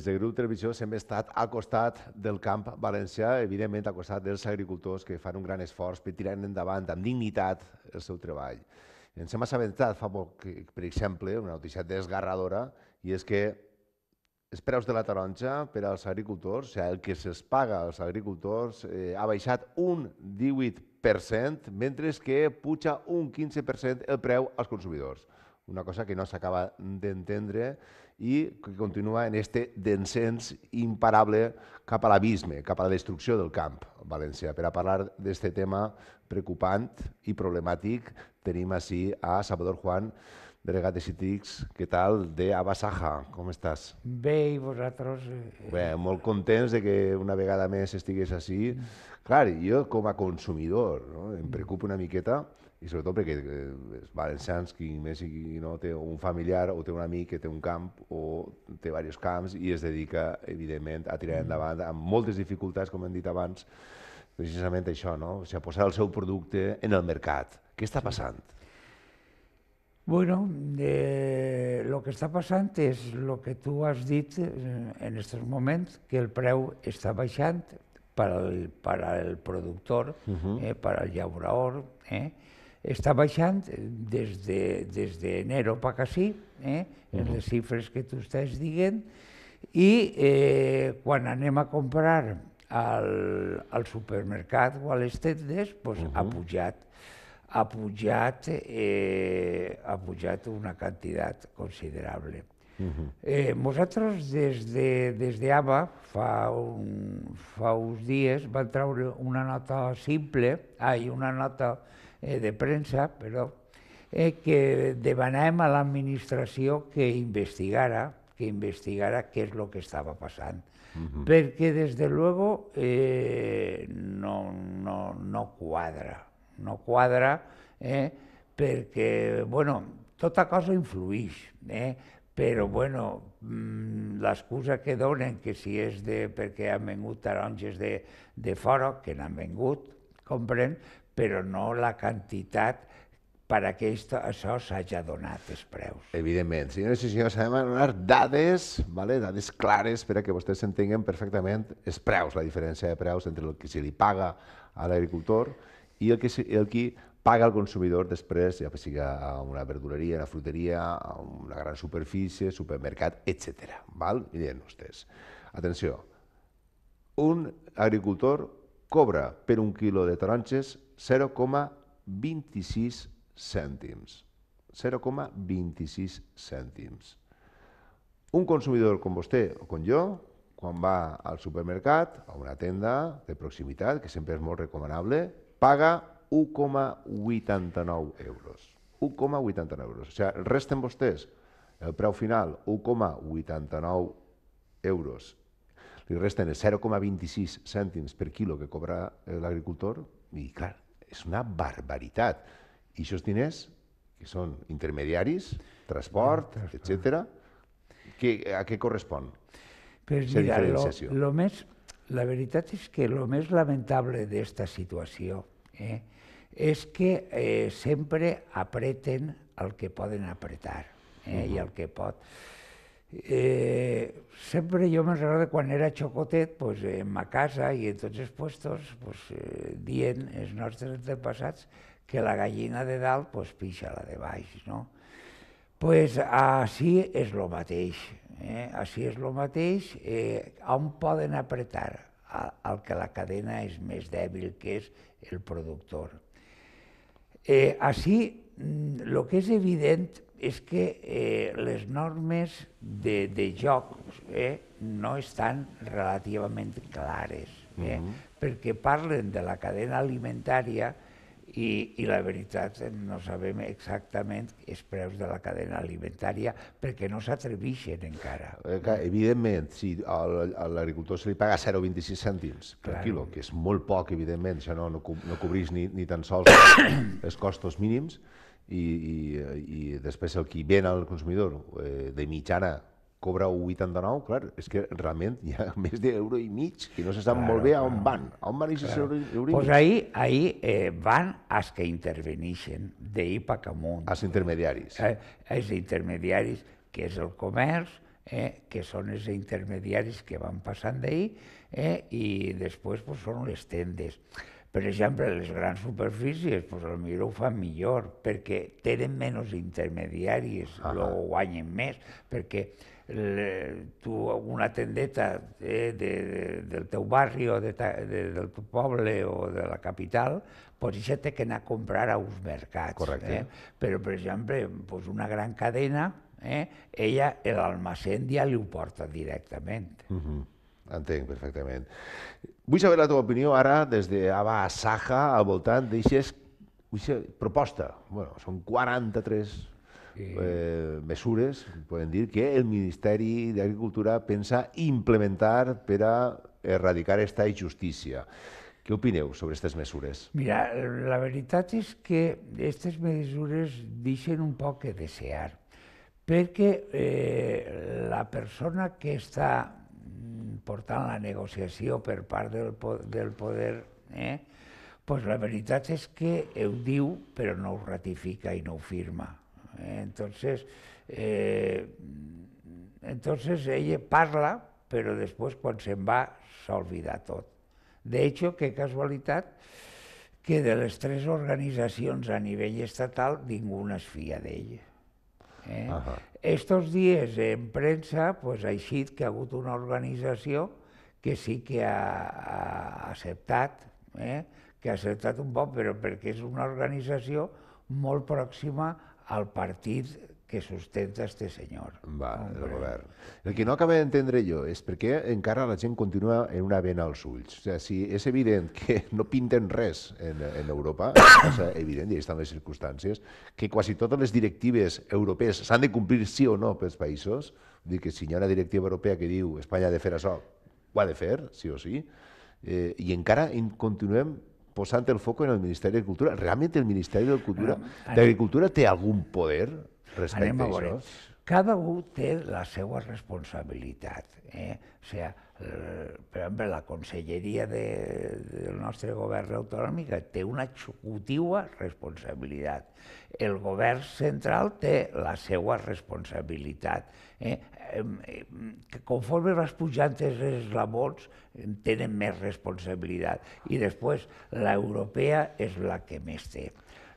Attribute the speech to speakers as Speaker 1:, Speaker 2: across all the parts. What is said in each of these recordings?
Speaker 1: Des de Grup Televisió hem estat al costat del camp valencià, evidentment al costat dels agricultors que fan un gran esforç per tirar endavant amb dignitat el seu treball. Ens hem assabentat fa poc, per exemple, una notícia desgarradora, i és que els preus de la taronja per als agricultors, o sigui, el que se'ls paga als agricultors, eh, ha baixat un 18%, mentre que puja un 15% el preu als consumidors una cosa que no s'acaba d'entendre i que continua en este descens imparable cap a l'abisme, cap a la destrucció del camp valencià. Per a parlar d'aquest tema preocupant i problemàtic tenim així a Salvador Juan, delegat de Citrix, què tal? De Abasaja, com estàs?
Speaker 2: Bé, i vosaltres?
Speaker 1: Bé, molt contents de que una vegada més estigués així. Clar, jo com a consumidor no? em preocupa una miqueta i sobretot perquè els eh, valencians, qui més qui no, té un familiar o té un amic que té un camp o té diversos camps i es dedica, evidentment, a tirar mm. endavant amb moltes dificultats, com hem dit abans, precisament això, no? O sigui, posar el seu producte en el mercat. Què està passant?
Speaker 2: Bueno, eh, lo que està passant és lo que tu has dit eh, en aquests moments, que el preu està baixant per al, per al productor, uh -huh. eh, per al llaurador, eh? està baixant eh, des de, des de o pa quasi, eh, en les xifres que tu estàs dient, i eh, quan anem a comprar al, al supermercat o a les tendes, pues, uh -huh. ha pujat ha pujat, eh, ha pujat una quantitat considerable. Uh -huh. eh, nosaltres des de, des de Ava, fa, un, fa uns dies van traure una nota simple, ai, una nota eh, de premsa, però, eh, que demanàvem a l'administració que investigara que investigara què és el que estava passant. Uh -huh. Perquè, des de luego, eh, no, no, no quadra. No quadra eh, perquè, bueno, tota cosa influeix, eh, però, bueno, mm, l'excusa que donen que si és de, perquè han vengut taronges de, de fora, que n'han vengut, compren, però no la quantitat per a que esto, això s'hagi donat els
Speaker 1: preus. Evidentment. Senyores i senyors, anem a donar dades, vale? dades clares per a que vostès entenguin perfectament els preus, la diferència de preus entre el que se li paga a l'agricultor i el que, se, el que paga el consumidor després, ja sigui a una verdureria, a una fruteria, a una gran superfície, supermercat, etc. Val? Miren vostès. Atenció, un agricultor cobra per un quilo de taronges 0,26 cèntims. 0,26 cèntims. Un consumidor com vostè o com jo, quan va al supermercat, a una tenda de proximitat, que sempre és molt recomanable, paga 1,89 euros. 1,89 euros. O sigui, resten vostès el preu final, 1,89 euros. Li resten els 0,26 cèntims per quilo que cobra eh, l'agricultor i, clar, és una barbaritat. I és diners, que són intermediaris, transport, transport. etc. Que, a què correspon? Pues la mira, lo,
Speaker 2: lo més, la veritat és que el més lamentable d'esta situació eh, és que eh, sempre apreten el que poden apretar eh, uh -huh. i el que pot. Eh, sempre jo me'n recordo quan era xocotet, pues, en ma casa i en tots els puestos, pues, eh, dient els nostres antepassats que la gallina de dalt pues, pixa la de baix, no? pues, així és el mateix, eh? així és el mateix, eh, on poden apretar al que la cadena és més dèbil, que és el productor. Eh, així Mm, lo que és evident és que eh, les normes de, de joc eh, no estan relativament clares, eh, uh mhm. -huh. perquè parlen de la cadena alimentària i, i la veritat eh, no sabem exactament els preus de la cadena alimentària perquè no s'atreveixen encara.
Speaker 1: Eh, evidentment, si a l'agricultor se li paga 0,26 cèntims per claro. quilo, que és molt poc, evidentment, això no, no, no cobrís ni, ni tan sols els costos mínims, i, i, i després el qui ven al consumidor eh, de mitjana cobra 89, clar, és que realment hi ha més d'euro i mig que no se sap claro, molt bé a on van. A on van aquests claro. euros? Pues ahí,
Speaker 2: ahí eh, van els que intervenixen d'ahir pa amunt. Els intermediaris. Eh, els intermediaris, que és el comerç, eh, que són els intermediaris que van passant d'ahir eh, i després pues, són les tendes. Per exemple, les grans superfícies, pues, doncs, potser ho fan millor, perquè tenen menys intermediaris, -huh. lo guanyen més, perquè le, tu una tendeta eh, de, de, del teu barri o de ta, de, del teu poble o de la capital, pues això té que anar a comprar a uns mercats. Correcte. Eh? Però, per exemple, pues una gran cadena, eh, ella l'almacén ja li ho porta directament.
Speaker 1: Uh -huh entenc perfectament. Vull saber la teva opinió ara des d'Ava de Saja al voltant d'aixes proposta. Bueno, són 43 eh, mesures, podem dir, que el Ministeri d'Agricultura pensa implementar per a erradicar aquesta injustícia. Què opineu sobre aquestes mesures? Mira,
Speaker 2: la veritat és que aquestes mesures deixen un poc que desear, perquè eh, la persona que està portant la negociació per part del, del poder, eh? pues la veritat és que ho diu però no ho ratifica i no ho firma. Eh? Entonces, eh, entonces ella parla, però després quan se'n va s'ha oblidat tot. De hecho, que casualitat que de les tres organitzacions a nivell estatal ningú es fia d'ella. Eh? Uh -huh. Estos dies en premsa pues, ha eixit que ha hagut una organització que sí que ha, ha acceptat, eh? que ha acceptat un poc, però perquè és una organització molt pròxima al partit que sustenta este senyor.
Speaker 1: Va, Hombre. el govern. El que no acaba d'entendre jo és per què encara la gent continua en una vena als ulls. O sigui, si és evident que no pinten res en, en Europa, és evident, i estan les circumstàncies, que quasi totes les directives europees s'han de complir sí o no pels països, dir que si hi ha una directiva europea que diu Espanya ha de fer això, ho ha de fer, sí o sí, eh, i encara continuem posant el foc en el Ministeri de Cultura. Realment el Ministeri de Cultura d'Agricultura té algun poder Respecte Anem a veure. Això.
Speaker 2: Cada un té la seva responsabilitat. Eh? O sigui, per exemple, la conselleria de, del nostre govern autonòmic té una executiva responsabilitat. El govern central té la seva responsabilitat. Eh? Que conforme vas pujant els eslabons, tenen més responsabilitat. I després, l'europea és la que més té.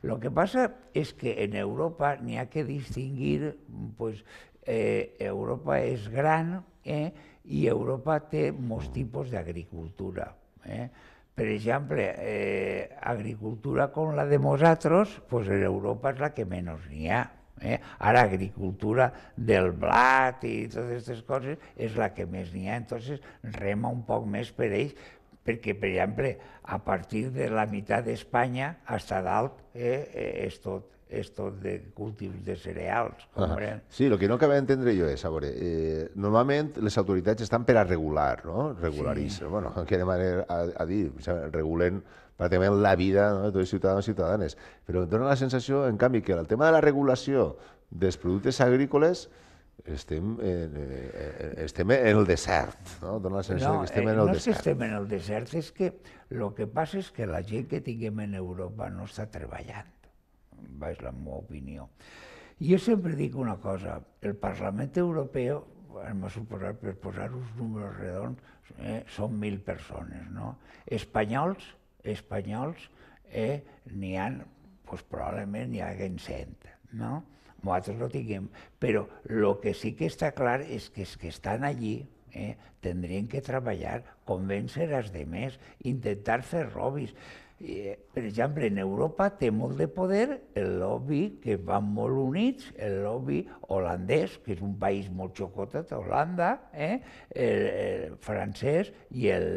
Speaker 2: Lo que pasa es que en Europa ni hay que distinguir, pues eh, Europa es gran eh, y Europa té tipos tipus agricultura. Eh? Per exemple, eh, agricultura com la de nosaltres, pues en Europa és la que menys n'hi ha. Eh? Ara, agricultura del blat i totes aquestes coses és la que més n'hi ha, entonces rema un poc més per ells, perquè, per exemple, a partir de la meitat d'Espanya, fins a dalt, eh, eh, és tot és tot de cultius de cereals.
Speaker 1: sí, el que no acaba d'entendre jo és, a veure, eh, normalment les autoritats estan per a regular, no? Regularitzar, sí. bueno, que anem a, a, dir, regulen pràcticament la vida no, de tots els ciutadans i ciutadanes. Però em dóna la sensació, en canvi, que el tema de la regulació dels productes agrícoles estem en, estem en el desert, no? Dóna la sensació no, que estem en eh, el no desert. No és que estem
Speaker 2: en el desert, és que el que passa és que la gent que tinguem en Europa no està treballant, és la meva opinió. Jo sempre dic una cosa, el Parlament Europeu, hem de suposar, per posar uns números redons, eh, són mil persones, no? Espanyols, espanyols, eh, n'hi ha, pues, probablement n'hi haguen cent, no? nosaltres no tinguem, però el que sí que està clar és que els que estan allí eh, tindrien que treballar, convèncer els demés, intentar fer robis. Eh, per exemple, en Europa té molt de poder el lobby que van molt units, el lobby holandès, que és un país molt xocotat, Holanda, eh, el, el francès i el,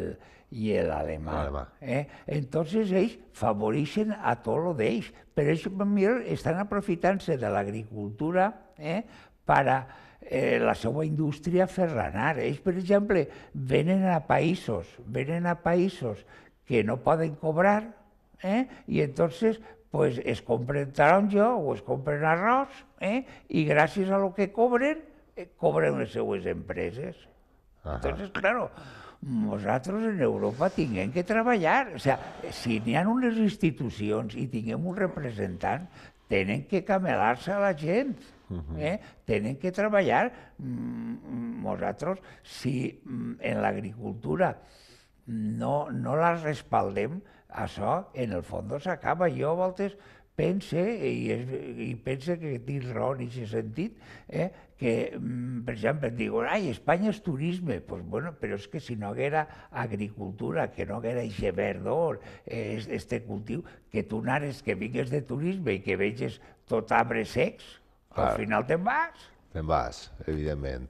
Speaker 2: y el alemán. ¿eh? Entonces ells favoreixen a tot lo d'ells, però ells mira, estan aprofitant-se de l'agricultura eh, per eh, la seva indústria ferranar. Ells, per exemple, venen a països, venen a països que no poden cobrar eh, i entonces pues, es compren taronja o es compren arròs eh, i gràcies a lo que cobren, eh, cobren les seues empreses. Entonces, claro, Mm. nosaltres en Europa tinguem que treballar. O sigui, si n'hi ha unes institucions i tinguem un representant, tenen que camelar-se a la gent, uh mm-hmm. -huh. eh? tenen que treballar. Mm, nosaltres, si mm, en l'agricultura no, no la respaldem, això en el fons s'acaba. Jo a voltes pense, eh, i, i pensa que tinc raó en aquest sentit, eh, que, mm, per exemple, diuen, ai, Espanya és turisme, pues, bueno, però és que si no haguera agricultura, que no haguera aquest verdor, eh, este cultiu, que tu n'ares, que vingues de turisme i que veges tot arbre secs, al final te'n
Speaker 1: vas. Te'n vas, evidentment.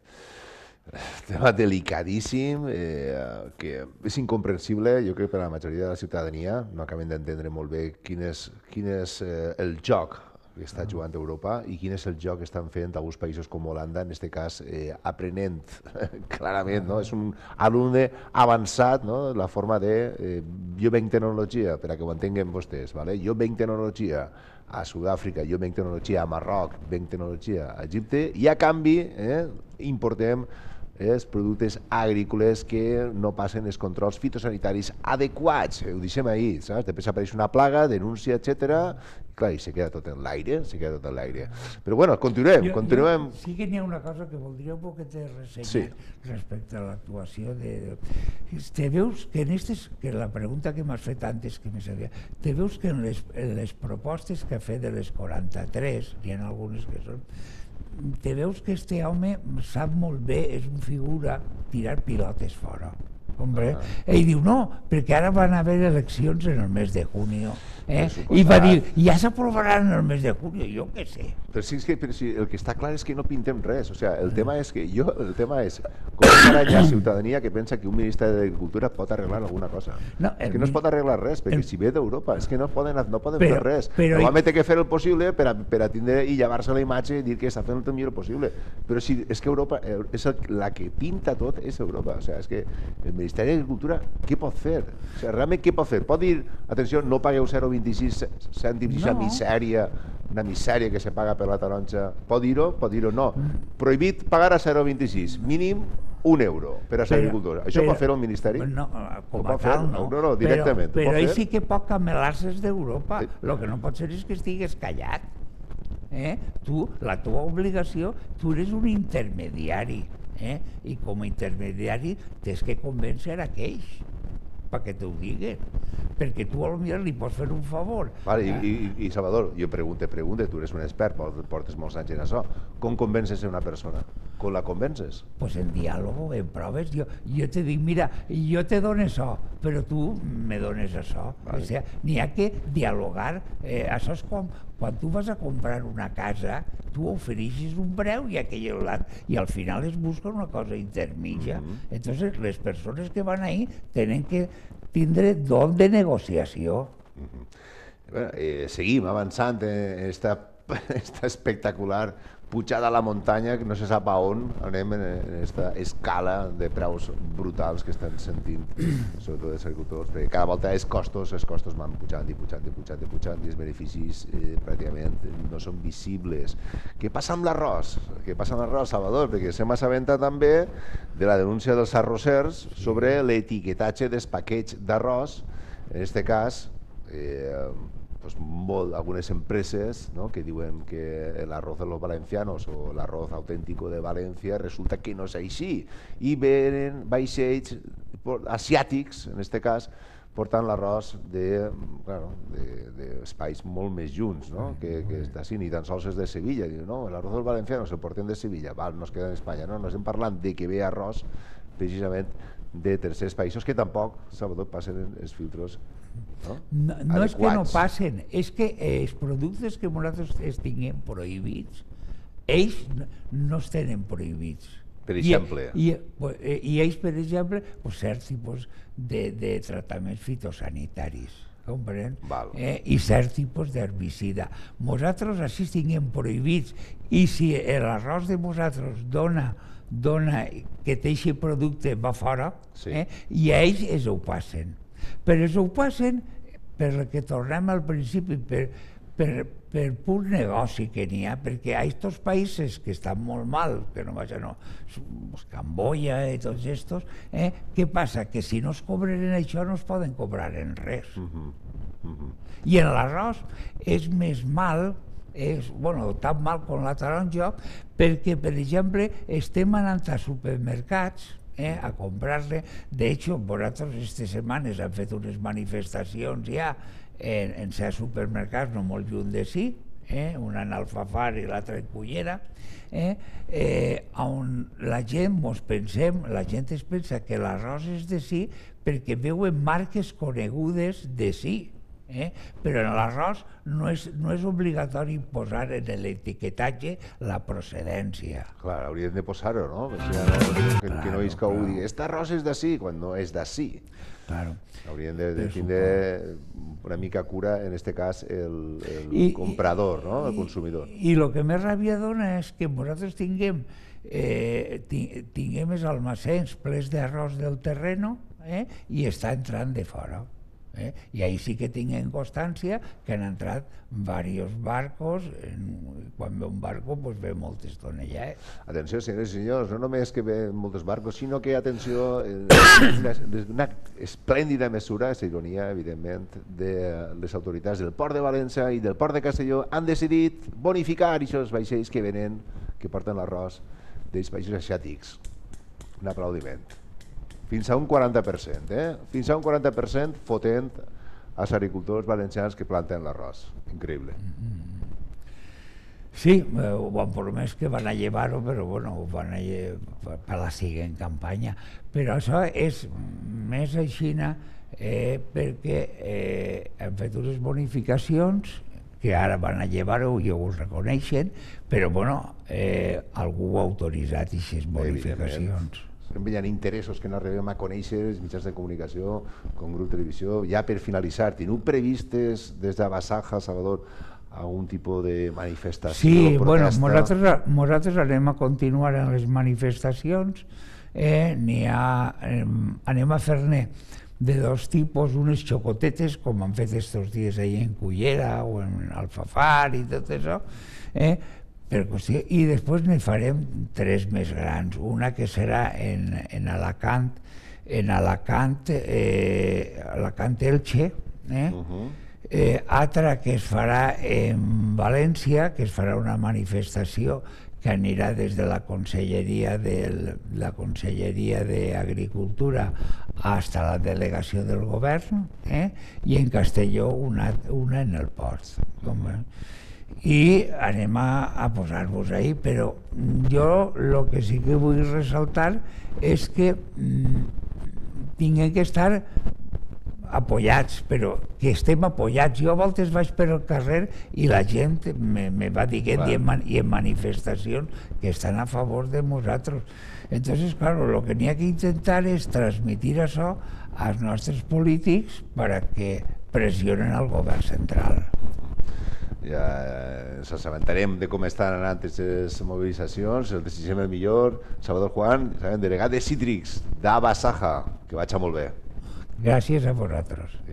Speaker 1: tema delicadíssim, eh, que és incomprensible, jo crec que per a la majoria de la ciutadania, no acabem d'entendre molt bé quin és, quin és eh, el joc que està mm. jugant Europa i quin és el joc que estan fent alguns països com Holanda, en aquest cas eh, aprenent clarament, no? Mm. és un alumne avançat, no? la forma de eh, jo venc tecnologia, per a que ho entenguem vostès, vale? jo venc tecnologia a Sud-àfrica, jo venc tecnologia a Marroc, venc tecnologia a Egipte i a canvi eh, importem els productes agrícoles que no passen els controls fitosanitaris adequats. Ho deixem ahir, saps? Després apareix una plaga, denúncia, etc clar, i se queda tot en l'aire, se queda tot en l'aire. Però bueno, continuem, jo, continuem. Jo,
Speaker 2: sí que n'hi ha una cosa que voldria un poquet de ressenyar sí. respecte a l'actuació de... Te veus que en estes, que la pregunta que m'has fet antes que me sabia, te veus que en les, en les propostes que ha fet de les 43, hi ha algunes que són te veus que este home sap molt bé, és un figura, tirar pilotes fora.
Speaker 1: Hombre. Uh Ell
Speaker 2: diu, no, perquè ara van haver eleccions en el mes de juny. Eh? I va dir, ja s'aprovaran en el mes
Speaker 1: de juny, jo què sé. Però sí, si és que, però sí, si el que està clar és que no pintem res. O sigui, sea, el ah. tema és que jo, el tema és com hi ha ciutadania que pensa que un ministre d'Agricultura pot arreglar alguna cosa. No, el, que no es pot arreglar res, perquè el, si ve d'Europa és que no poden, no poden però, fer res. Però, L'home té que fer el possible per a, per a tindre i llevar-se la imatge i dir que està fent el millor possible. Però si és que Europa, és el, la que pinta tot és Europa. O sigui, sea, és que el Ministeri d'Agricultura què pot fer? O sigui, realment què pot fer? Pot dir, atenció, no pagueu 0,26 cèntims, no. misèria, una misèria que se paga per la taronja. Pot dir-ho? Pot dir-ho no. Prohibit pagar a 0,26, mínim un euro per a l'agricultura. Això però, pot fer el Ministeri? No, eh, com a tal, no. No, no, directament. Però, però ell sí
Speaker 2: que pot camelar-se's d'Europa. El eh. que no pot ser és que estigues callat. Eh? Tu, la teva obligació, tu eres un intermediari eh? i com a intermediari tens que convèncer aquells perquè t'ho diguen, perquè tu al mirar li pots fer un favor.
Speaker 1: Vale, i, eh? i, I Salvador, jo pregunte, pregunte, tu eres un expert, portes molts anys en això, com convences una persona? con la convences? Pues en diálogo, en
Speaker 2: proves. Jo, jo te dic, mira, jo te dono això, però tu me dones això. Vale. O sigui, sea, n'hi ha que dialogar. Eh, això és com quan tu vas a comprar una casa, tu oferixes un preu i aquell i al final es busca una cosa intermitja. Mm -hmm. Entonces, les persones que van ahí tenen que tindre don de negociació. Mm
Speaker 1: -hmm. Bueno, eh, seguim avançant en eh, esta, esta espectacular pujada a la muntanya, que no se sap a on, anem en aquesta escala de preus brutals que estan sentint, sobretot els agricultors, perquè cada volta els costos, els costos van pujant i pujant i pujant i pujant i els beneficis eh, pràcticament no són visibles. Què passa amb l'arròs? Què passa amb l'arròs, Salvador? Perquè se m'assabenta també de la denúncia dels arrossers sobre l'etiquetatge dels paquets d'arròs, en aquest cas, eh, pues, molt, algunes empreses no? que diuen que l'arroz de los valencianos o l'arròs autèntico de València resulta que no és així i venen vaixells asiàtics, en aquest cas, portant l'arròs d'espais de, claro, de, de molt més junts no? Mm, que, que és d'ací, ni tan sols és de Sevilla. Diu, no, l'arròs del no se'l portem de Sevilla, val, no es queda en Espanya. No, no estem parlant de que ve arròs precisament de tercers països que tampoc, sobretot, passen els filtres no? No, és que no passen,
Speaker 2: és que eh, els productes que nosaltres es tinguem prohibits, ells no es tenen prohibits. Per exemple? I, i, eh, i ells, per exemple, pues, certs tipus de, de tractaments fitosanitaris comprèn? Eh, I certs tipus d'herbicida. Nosaltres així tinguem prohibits i si l'arròs de vosaltres dona dona que té aquest producte va fora sí. eh, i ells es ho passen. Però ho passen perquè tornem al principi, per, per, per pur negoci que n'hi ha, perquè a aquests països que estan molt mal, que no vaja, no, Camboya i tots estos, eh, què passa? Que si no es cobren això no es poden cobrar en res. Uh -huh. Uh -huh. I en l'arròs és més mal és bueno, tan mal com la taronja perquè, per exemple, estem anant a supermercats eh, a comprar-le. De hecho, vosaltres aquestes setmanes han fet unes manifestacions ja en, en ser supermercats no molt lluny de sí, eh, una en Alfafar i l'altra en Cullera, eh, eh, on la gent mos pensem, la gent es pensa que l'arròs és de sí perquè veuen marques conegudes de sí, Eh? Però en l'arròs no, és, no és obligatori posar en l'etiquetatge la procedència.
Speaker 1: Clar, haurien de posar-ho, no? que, claro, que no veus que algú digui, aquest arròs és d'ací, quan no és d'ací. Claro. Haurien de, de tindre una mica cura, en aquest cas, el, el I, comprador, no? el consumidor. I
Speaker 2: el que més ràbia dona és que vosaltres tinguem, eh, tinguem els almacens ples d'arròs del terreno eh, i està entrant de fora. ¿eh? I ahí sí que tinc en constància que han entrat varios barcos, en, quan ve un barco pues ve moltes tonellades.
Speaker 1: Eh? Atenció, senyors i senyors, no només que ve moltes barcos, sinó que, atenció, és una, una esplèndida mesura, és ironia, evidentment, de les autoritats del Port de València i del Port de Castelló han decidit bonificar aquests vaixells que venen, que porten l'arròs, dels països asiàtics. Un aplaudiment fins a un 40%, eh? fins a un 40% fotent els agricultors valencians que planten l'arròs. Increïble. Mm -hmm.
Speaker 2: Sí, eh, ho han promès que van a llevar-ho, però bueno, van a llevar per la següent campanya. Però això és més a Xina eh, perquè eh, han fet unes bonificacions que ara van a llevar-ho i ho reconeixen, però bueno, eh, algú ha autoritzat,
Speaker 1: aquestes bonificacions. Evidentment exemple, hi ha interessos que no arribem a conèixer els mitjans de comunicació com grup televisió. Ja per finalitzar, teniu previstes des de Basaja, Salvador, algun tipus de manifestació? Sí, protesta? bueno,
Speaker 2: nosaltres, nosaltres anem a continuar en les manifestacions, eh, n'hi ha, eh, anem a fer-ne de dos tipus, unes xocotetes, com han fet estos dies ahir en Cullera o en Alfafar i tot això, eh, qüestió, i després n'hi farem tres més grans, una que serà en, en Alacant, en Alacant, eh, Alacant Elche, eh? Uh -huh. eh, altra que es farà en València, que es farà una manifestació que anirà des de la Conselleria del, la Conselleria d'Agricultura fins a la delegació del govern eh? i en Castelló una, una en el port. Com, eh? i anem a, a posar-vos ahir, però jo el que sí que vull ressaltar és que mm, tinguem que estar apoyats, però que estem apoyats. Jo a voltes vaig per el carrer i la gent me, me va dient que i, en, i en manifestacions que estan a favor de nosaltres. Entonces, claro, lo que n'hi ha que intentar és transmitir això als nostres polítics
Speaker 1: per a que
Speaker 2: pressionen al
Speaker 1: govern central ja eh, ens assabentarem de com estan anant aquestes mobilitzacions, el desitgem el millor. Salvador Juan, delegat de Citrix, d'Abasaja, que vaig a molt bé.
Speaker 2: Gràcies a vosaltres.